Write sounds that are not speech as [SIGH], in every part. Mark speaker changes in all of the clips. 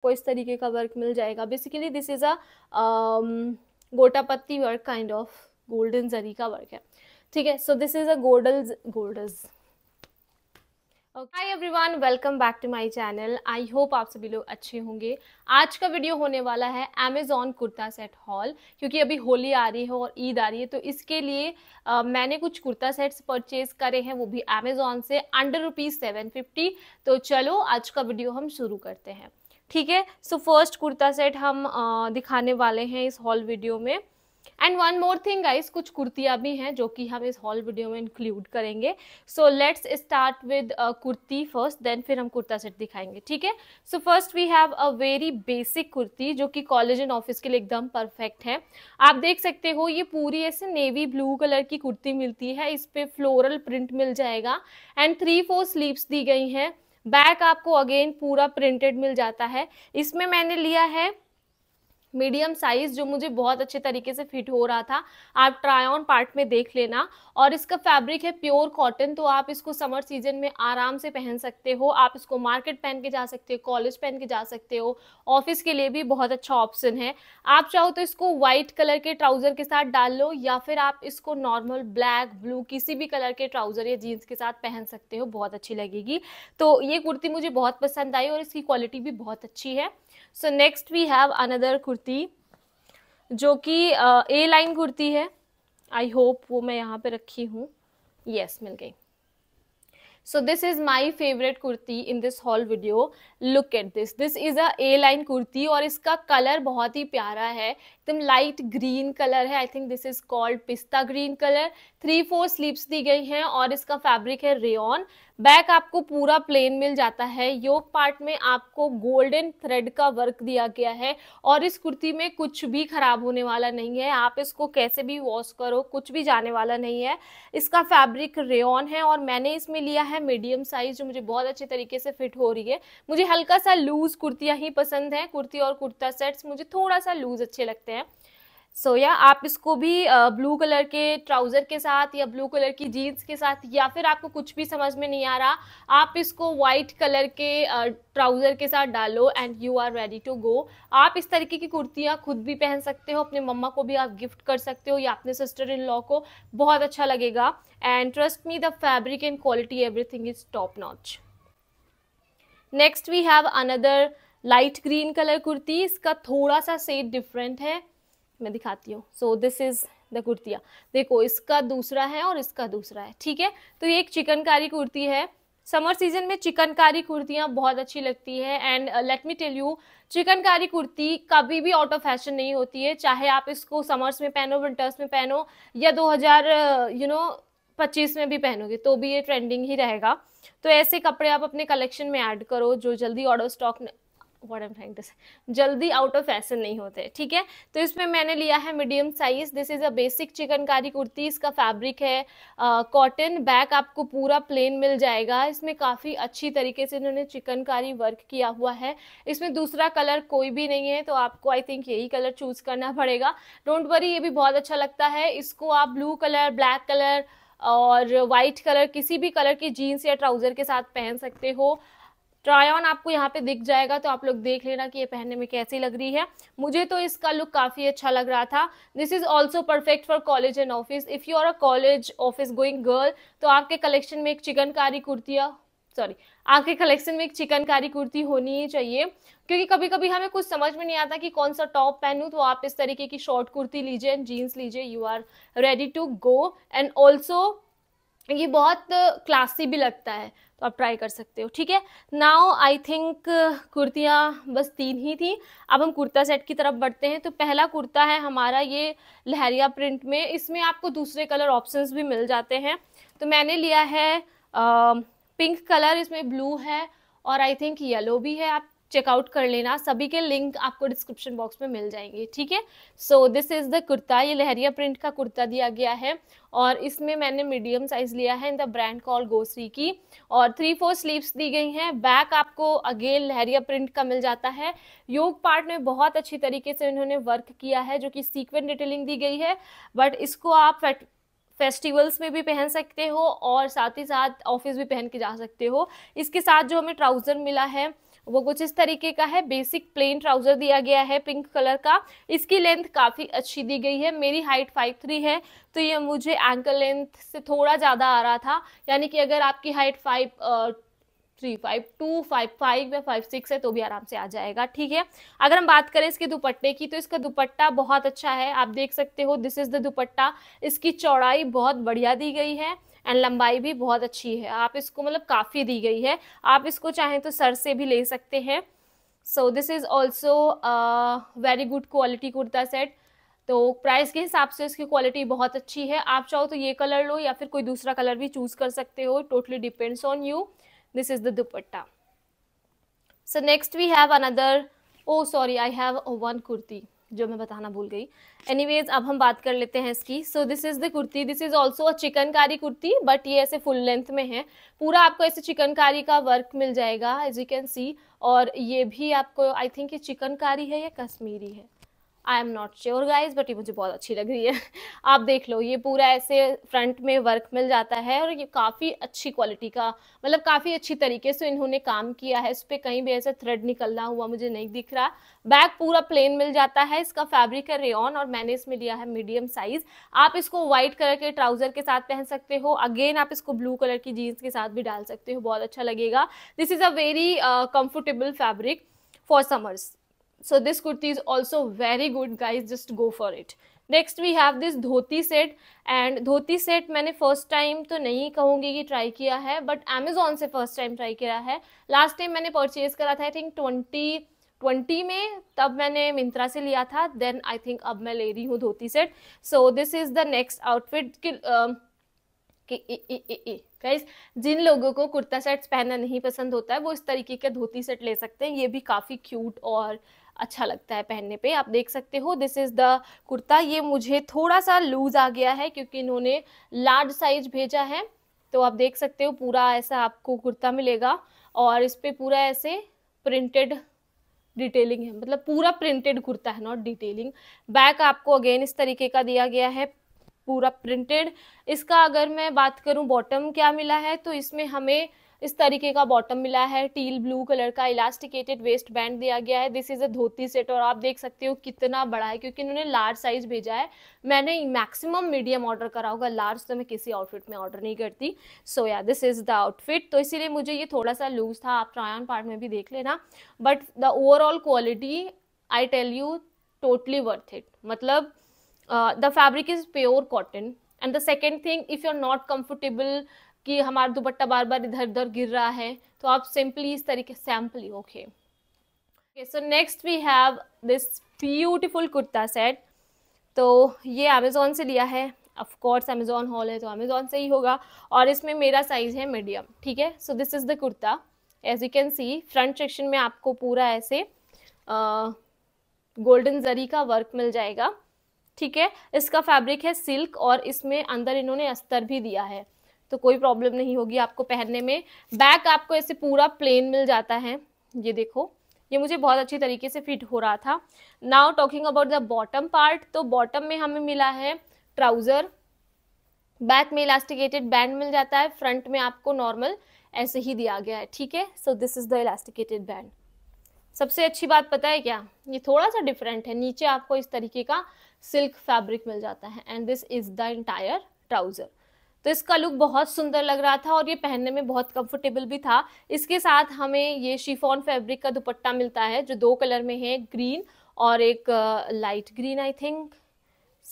Speaker 1: आपको इस तरीके का वर्क मिल जाएगा basically this is a gota patti work kind of golden zari का वर्क है ठीक है so this is a golden goldens hi everyone welcome back to my channel I hope आप सभी लोग अच्छे होंगे आज का वीडियो होने वाला है अमेजोन कुर्ता सेट हॉल क्योंकि अभी होली आ रही है और ईद आ रही है तो इसके लिए आ, मैंने कुछ कुर्ता सेट्स परचेज करे हैं वो भी अमेजोन से अंडर रुपीज़ सेवन फिफ्टी तो चलो आज का वीडियो हम शुरू करते हैं ठीक है सो फर्स्ट कुर्ता सेट हम आ, दिखाने वाले हैं इस हॉल वीडियो में and one more thing guys कुछ कुर्तियाँ भी हैं जो कि हम इस हॉल वीडियो में इंक्लूड करेंगे so let's start with kurti first then फिर हम कुर्ता सेट दिखाएंगे ठीक है so first we have a very basic kurti जो कि कॉलेज एंड ऑफिस के लिए एकदम परफेक्ट है आप देख सकते हो ये पूरी ऐसे नेवी ब्लू कलर की कुर्ती मिलती है इस पर फ्लोरल प्रिंट मिल जाएगा एंड थ्री फोर स्लीव्स दी गई हैं बैक आपको अगेन पूरा प्रिंटेड मिल जाता है इसमें मैंने लिया है मीडियम साइज जो मुझे बहुत अच्छे तरीके से फिट हो रहा था आप ट्राई ऑन पार्ट में देख लेना और इसका फैब्रिक है प्योर कॉटन तो आप इसको समर सीजन में आराम से पहन सकते हो आप इसको मार्केट पहन के जा सकते हो कॉलेज पहन के जा सकते हो ऑफिस के लिए भी बहुत अच्छा ऑप्शन है आप चाहो तो इसको व्हाइट कलर के ट्राउजर के साथ डाल लो या फिर आप इसको नॉर्मल ब्लैक ब्लू किसी भी कलर के ट्राउजर या जीन्स के साथ पहन सकते हो बहुत अच्छी लगेगी तो ये कुर्ती मुझे बहुत पसंद आई और इसकी क्वालिटी भी बहुत अच्छी है so next we have another kurti जो कि ए लाइन कुर्ती है आई होप वो मैं यहाँ पे रखी हूँ येस yes, मिल गई so this is my favourite kurti in this haul video look at this this is a A line kurti और इसका कलर बहुत ही प्यारा है एकदम लाइट ग्रीन कलर है I think this is called pista green colour three four sleeves दी गई हैं और इसका फैब्रिक है रेन बैक आपको पूरा प्लेन मिल जाता है योग पार्ट में आपको गोल्डन थ्रेड का वर्क दिया गया है और इस कुर्ती में कुछ भी खराब होने वाला नहीं है आप इसको कैसे भी वॉश करो कुछ भी जाने वाला नहीं है इसका फैब्रिक रेन है और मैंने इसमें लिया है मीडियम साइज जो मुझे बहुत अच्छे तरीके से फिट हो रही है मुझे हल्का सा लूज कुर्तियाँ ही पसंद है कुर्ती और कुर्ता सेट्स मुझे थोड़ा सा लूज अच्छे लगते हैं सो या आप इसको भी ब्लू कलर के ट्राउजर के साथ या ब्लू कलर की जीन्स के साथ या फिर आपको कुछ भी समझ में नहीं आ रहा आप इसको वाइट कलर के ट्राउजर के साथ डालो and you are ready to go आप इस तरीके की कुर्तियाँ खुद भी पहन सकते हो अपने मम्मा को भी आप गिफ्ट कर सकते हो या अपने सिस्टर इन लॉ को बहुत अच्छा लगेगा and trust me the fabric and quality everything is top notch next we have another light green colour kurti इसका थोड़ा सा सेट डिफरेंट है मैं दिखाती हूँ सो दिस इज़ द कुर्तिया देखो इसका दूसरा है और इसका दूसरा है ठीक है तो ये एक चिकनकारी कुर्ती है समर सीजन में चिकनकारी कुर्तियाँ बहुत अच्छी लगती है and let me tell you chikankari kurti कभी भी आउट ऑफ फैशन नहीं होती है चाहे आप इसको समर्स में पहनो विंटर्स में पहनो या 2000 यू नो पच्चीस में भी पहनोगे तो भी ये ट्रेंडिंग ही रहेगा तो ऐसे कपड़े आप अपने कलेक्शन में ऐड करो जो जल्दी order stock what I am trying to say जल्दी आउट ऑफ फैशन नहीं होते ठीक है तो इसमें मैंने लिया है medium size this is a basic chikankari kurti इसका फैब्रिक है कॉटन uh, बैक आपको पूरा प्लेन मिल जाएगा इसमें काफ़ी अच्छी तरीके से इन्होंने चिकनकारी वर्क किया हुआ है इसमें दूसरा कलर कोई भी नहीं है तो आपको आई थिंक यही कलर चूज़ करना पड़ेगा डोंट वरी ये भी बहुत अच्छा लगता है इसको आप ब्लू कलर ब्लैक कलर और वाइट कलर किसी भी कलर की जीन्स या ट्राउज़र के साथ पहन सकते हो ट्राई ऑन आपको यहाँ पे दिख जाएगा तो आप लोग देख लेना कि ये पहनने में कैसी लग रही है मुझे तो इसका लुक काफ़ी अच्छा लग रहा था this is also perfect for college and office if you are a college office going girl तो आपके कलेक्शन में एक चिकनकारी कुर्तिया सॉरी आपके कलेक्शन में एक चिकनकारी कुर्ती होनी ही चाहिए क्योंकि कभी कभी हमें कुछ समझ में नहीं आता कि कौन सा टॉप पहनूं तो आप इस तरीके की शॉर्ट कुर्ती लीजिए एंड जीन्स लीजिए you are ready to go and also ये बहुत क्लासी भी लगता है तो आप ट्राई कर सकते हो ठीक है नाउ आई थिंक कुर्तियाँ बस तीन ही थी अब हम कुर्ता सेट की तरफ बढ़ते हैं तो पहला कुर्ता है हमारा ये लहरिया प्रिंट में इसमें आपको दूसरे कलर ऑप्शंस भी मिल जाते हैं तो मैंने लिया है आ, पिंक कलर इसमें ब्लू है और आई थिंक येलो भी है आप चेकआउट कर लेना सभी के लिंक आपको डिस्क्रिप्शन बॉक्स में मिल जाएंगे ठीक है so this is the kurta ये लहरिया प्रिंट का कुर्ता दिया गया है और इसमें मैंने मीडियम साइज़ लिया है इन द ब्रांड कॉल गोसरी की और थ्री फोर स्लीव्स दी गई हैं बैक आपको अगेन लहरिया प्रिंट का मिल जाता है योग पार्ट में बहुत अच्छी तरीके से इन्होंने वर्क किया है जो कि सीक्वेंट डिटेलिंग दी गई है बट इसको आप फेस्टिवल्स में भी पहन सकते हो और साथ ही साथ ऑफिस भी पहन के जा सकते हो इसके साथ जो हमें ट्राउज़र मिला है वो कुछ इस तरीके का है बेसिक प्लेन ट्राउजर दिया गया है पिंक कलर का इसकी लेंथ काफ़ी अच्छी दी गई है मेरी हाइट फाइव थ्री है तो ये मुझे एंकल लेंथ से थोड़ा ज़्यादा आ रहा था यानी कि अगर आपकी height five three five two five five या फाइव सिक्स है तो भी आराम से आ जाएगा ठीक है अगर हम बात करें इसके दुपट्टे की तो इसका दुपट्टा बहुत अच्छा है आप देख सकते हो दिस इज द दुपट्टा इसकी चौड़ाई बहुत बढ़िया दी गई है एंड लंबाई भी बहुत अच्छी है आप इसको मतलब काफ़ी दी गई है आप इसको चाहें तो सर से भी ले सकते हैं so this is also very good quality kurta set तो प्राइस के हिसाब से इसकी क्वालिटी बहुत अच्छी है आप चाहो तो ये कलर लो या फिर कोई दूसरा कलर भी चूज़ कर सकते हो totally depends on you this is the dupatta so next we have another oh sorry I have one kurti जो मैं बताना भूल गई एनीवेज अब हम बात कर लेते हैं इसकी so this is the kurti this is also a chikankari kurti but ये ऐसे फुल लेंथ में है पूरा आपको ऐसे चिकनकारी का वर्क मिल जाएगा एज यू कैन सी और ये भी आपको आई थिंक ये चिकनकारी है या कश्मीरी है I am not sure guys but ये मुझे बहुत अच्छी लग रही है [LAUGHS] आप देख लो ये पूरा ऐसे फ्रंट में वर्क मिल जाता है और ये काफ़ी अच्छी क्वालिटी का मतलब काफ़ी अच्छी तरीके से इन्होंने काम किया है इस पर कहीं भी ऐसा थ्रेड निकलना हुआ मुझे नहीं दिख रहा बैग पूरा प्लेन मिल जाता है इसका फैब्रिक है रेन और मैंने इसमें लिया है मीडियम साइज आप इसको व्हाइट कलर के ट्राउजर के साथ पहन सकते हो अगेन आप इसको ब्लू कलर की जीन्स के साथ भी डाल सकते हो बहुत अच्छा लगेगा this is a very comfortable fabric for summers so this kurti is also very good guys just go for it next we have this dhoti set and dhoti set मैंने फर्स्ट टाइम तो नहीं कहूँगी कि ट्राई किया है बट अमेजोन से first time try किया है लास्ट टाइम मैंने परचेज करा था आई थिंक ट्वेंटी ट्वेंटी में तब मैंने मिंत्रा से लिया था देन आई थिंक अब मैं ले रही हूँ dhoti set so this is the next outfit guys जिन लोगों को कुर्ता सेट्स पहनना नहीं पसंद होता है वो इस तरीके के धोती सेट ले सकते हैं ये भी काफ़ी क्यूट और अच्छा लगता है पहनने पे आप देख सकते हो दिस इज़ द कुर्ता ये मुझे थोड़ा सा लूज़ आ गया है क्योंकि इन्होंने लार्ज साइज भेजा है तो आप देख सकते हो पूरा ऐसा आपको कुर्ता मिलेगा और इस पर पूरा ऐसे प्रिंटेड डिटेलिंग है मतलब पूरा प्रिंटेड कुर्ता है नॉट डिटेलिंग बैक आपको अगेन इस तरीके का दिया गया है पूरा प्रिंटेड इसका अगर मैं बात करूं बॉटम क्या मिला है तो इसमें हमें इस तरीके का बॉटम मिला है टील ब्लू कलर का इलास्टिकेटेड वेस्ट बैंड दिया गया है this is a dhoti set और आप देख सकते हो कितना बड़ा है क्योंकि इन्होंने लार्ज साइज भेजा है मैंने मैक्सिमम मीडियम ऑर्डर करा होगा लार्ज तो मैं किसी आउटफिट में ऑर्डर नहीं करती सो या दिस इज़ द आउटफिट तो इसीलिए मुझे ये थोड़ा सा लूज था आप ट्रायन पार्ट में भी देख लेना but the overall quality I tell you totally worth it मतलब the fabric is pure cotton and the second thing if you are not comfortable कि हमारा दुपट्टा बार बार इधर उधर गिर रहा है तो आप सिंपली इस तरीके simply okay okay so next we have this beautiful kurta set तो ये अमेज़ोन से लिया है ऑफ कोर्स अमेज़ोन हॉल है तो अमेज़ोन से ही होगा और इसमें मेरा साइज़ है मीडियम ठीक है so this is the kurta as you can see front section में आपको पूरा ऐसे गोल्डन uh, जरी का वर्क मिल जाएगा ठीक है इसका फैब्रिक है सिल्क और इसमें अंदर इन्होंने अस्तर भी दिया है तो कोई प्रॉब्लम नहीं होगी आपको पहनने में बैक आपको ऐसे पूरा प्लेन मिल जाता है ये देखो ये मुझे बहुत अच्छी तरीके से फिट हो रहा था now talking about the bottom part तो बॉटम में हमें मिला है ट्राउज़र बैक में इलास्टिकेटेड बैंड मिल जाता है फ्रंट में आपको नॉर्मल ऐसे ही दिया गया है ठीक है so this is the elasticated band सबसे अच्छी बात पता है क्या ये थोड़ा सा डिफरेंट है नीचे आपको इस तरीके का सिल्क फैब्रिक मिल जाता है and this is the entire trouser तो इसका लुक बहुत सुंदर लग रहा था और ये पहनने में बहुत कंफर्टेबल भी था इसके साथ हमें ये शिफॉन फैब्रिक का दुपट्टा मिलता है जो दो कलर में है ग्रीन और एक light green I think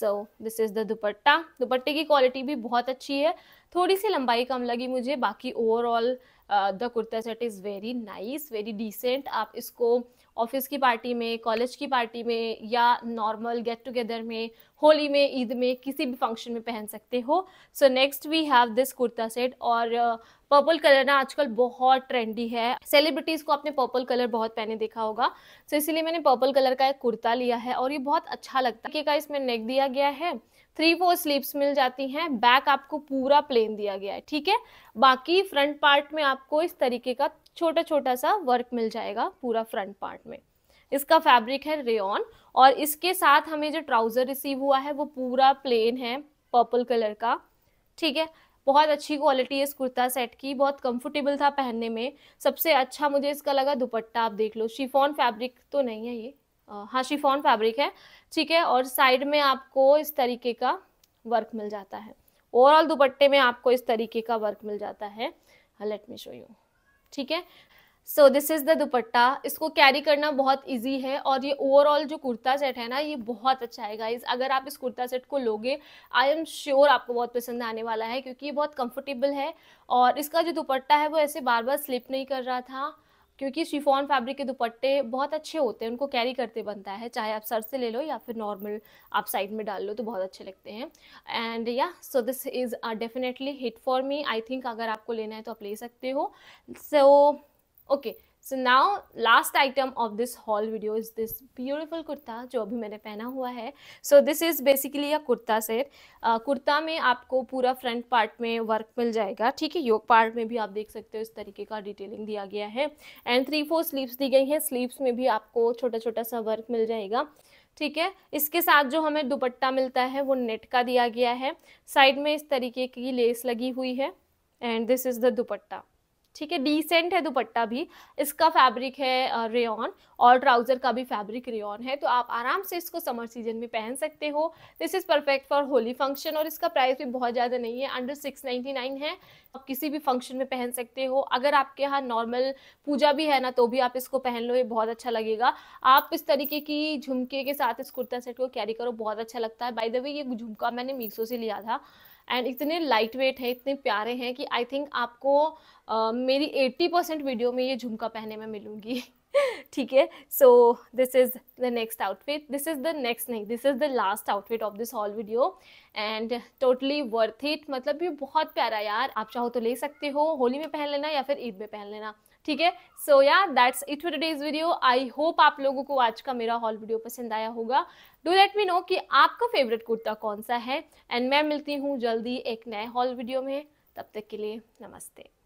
Speaker 1: so this is the dupatta दुपट्टे की क्वालिटी भी बहुत अच्छी है थोड़ी सी लंबाई कम लगी मुझे बाकी overall the kurta set is very nice very decent आप इसको ऑफिस की पार्टी में कॉलेज की पार्टी में या नॉर्मल गेट टुगेदर में होली में ईद में किसी भी फंक्शन में पहन सकते हो so next we have this kurta set और पर्पल कलर ना आजकल बहुत ट्रेंडी है सेलिब्रिटीज़ को आपने पर्पल कलर बहुत पहने देखा होगा सो so, इसीलिए मैंने पर्पल कलर का एक कुर्ता लिया है और ये बहुत अच्छा लगता है का इसमें नेक दिया गया है थ्री फोर स्लीव्स मिल जाती हैं बैक आपको पूरा प्लेन दिया गया है ठीक है बाकी फ्रंट पार्ट में आपको इस तरीके का छोटा छोटा सा वर्क मिल जाएगा पूरा फ्रंट पार्ट में इसका फैब्रिक है रेन और इसके साथ हमें जो ट्राउज़र रिसीव हुआ है वो पूरा प्लेन है पर्पल कलर का ठीक है बहुत अच्छी क्वालिटी है इस कुर्ता सेट की बहुत कंफर्टेबल था पहनने में सबसे अच्छा मुझे इसका लगा दुपट्टा आप देख लो शिफॉन फैब्रिक तो नहीं है ये हाँ शिफॉन फैब्रिक है ठीक है और साइड में आपको इस तरीके का वर्क मिल जाता है ओवरऑल दुपट्टे में आपको इस तरीके का वर्क मिल जाता है लेट मी शो यू ठीक है so this is the dupatta इसको कैरी करना बहुत इजी है और ये ओवरऑल जो कुर्ता सेट है ना ये बहुत अच्छा है गाइज अगर आप इस कुर्ता सेट को लोगे आई एम श्योर आपको बहुत पसंद आने वाला है क्योंकि ये बहुत कंफर्टेबल है और इसका जो दुपट्टा है वो ऐसे बार बार स्लिप नहीं कर रहा था क्योंकि शिफॉन फैब्रिक के दुपट्टे बहुत अच्छे होते हैं उनको कैरी करते बनता है चाहे आप सर से ले लो या फिर नॉर्मल आप साइड में डाल लो तो बहुत अच्छे लगते हैं एंड या so this is definitely hit for me I think अगर आपको लेना है तो आप ले सकते हो so so, okay okay. So now last item of this haul video is this beautiful kurta जो अभी मैंने पहना हुआ है so this is basically a kurta set kurta में आपको पूरा फ्रंट पार्ट में वर्क मिल जाएगा ठीक है योग पार्ट में भी आप देख सकते हो इस तरीके का डिटेलिंग दिया गया है एंड थ्री फोर स्लीव्स दी गई हैं स्लीव्स में भी आपको छोटा छोटा सा वर्क मिल जाएगा ठीक है इसके साथ जो हमें दुपट्टा मिलता है वो नेट का दिया गया है साइड में इस तरीके की लेस लगी हुई है and this is the dupatta ठीक है डिसेंट है दुपट्टा भी इसका फैब्रिक है रेन और ट्राउज़र का भी फैब्रिक रेन है तो आप आराम से इसको समर सीजन में पहन सकते हो this is perfect for Holi function और इसका प्राइस भी बहुत ज़्यादा नहीं है अंडर सिक्स नाइनटी नाइन है आप किसी भी फंक्शन में पहन सकते हो अगर आपके यहाँ नॉर्मल पूजा भी है ना तो भी आप इसको पहन लो ये बहुत अच्छा लगेगा आप इस तरीके की झुमके के साथ इस कुर्ता सेट को कैरी करो बहुत अच्छा लगता है बाय द वे ये झुमका मैंने मीसो से लिया था एंड इतने लाइट वेट हैं इतने प्यारे हैं कि आई थिंक आपको uh, मेरी 80 परसेंट वीडियो में ये झुमका पहने में मिलूंगी [LAUGHS] ठीक है so this is the next outfit this is the next नहीं this is the last outfit of this haul video and totally worth it मतलब ये बहुत प्यारा यार आप चाहो तो ले सकते हो होली में पहन लेना या फिर ईद में पहन लेना ठीक है सो या that's it for today's video I hope आप लोगों को आज का मेरा हॉल वीडियो पसंद आया होगा डू लेट मी नो कि आपका फेवरेट कुर्ता कौन सा है एंड मैं मिलती हूँ जल्दी एक नए हॉल वीडियो में तब तक के लिए नमस्ते